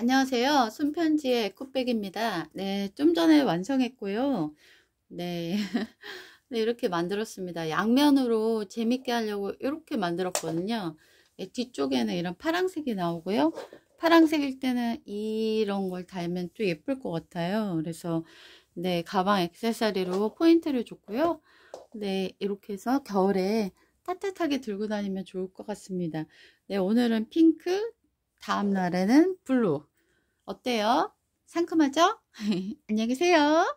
안녕하세요. 순편지의 콧백입니다. 네, 좀 전에 완성했고요. 네. 네, 이렇게 만들었습니다. 양면으로 재밌게 하려고 이렇게 만들었거든요. 네, 뒤쪽에는 이런 파랑색이 나오고요. 파랑색일 때는 이런 걸 달면 또 예쁠 것 같아요. 그래서 네, 가방 액세서리로 포인트를 줬고요. 네, 이렇게 해서 겨울에 따뜻하게 들고 다니면 좋을 것 같습니다. 네, 오늘은 핑크, 다음 날에는 블루 어때요? 상큼하죠? 안녕히 계세요.